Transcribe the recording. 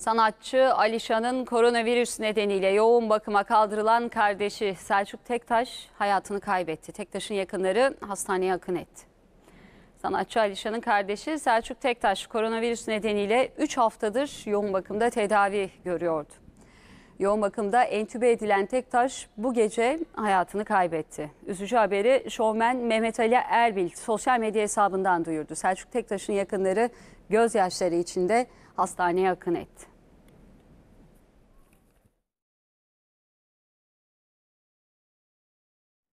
Sanatçı Alişan'ın koronavirüs nedeniyle yoğun bakıma kaldırılan kardeşi Selçuk Tektaş hayatını kaybetti. Tektaş'ın yakınları hastaneye akın etti. Sanatçı Alişan'ın kardeşi Selçuk Tektaş koronavirüs nedeniyle 3 haftadır yoğun bakımda tedavi görüyordu. Yoğun bakımda entübe edilen Tektaş bu gece hayatını kaybetti. Üzücü haberi şovmen Mehmet Ali Erbil sosyal medya hesabından duyurdu. Selçuk Tektaş'ın yakınları gözyaşları içinde hastaneye akın etti.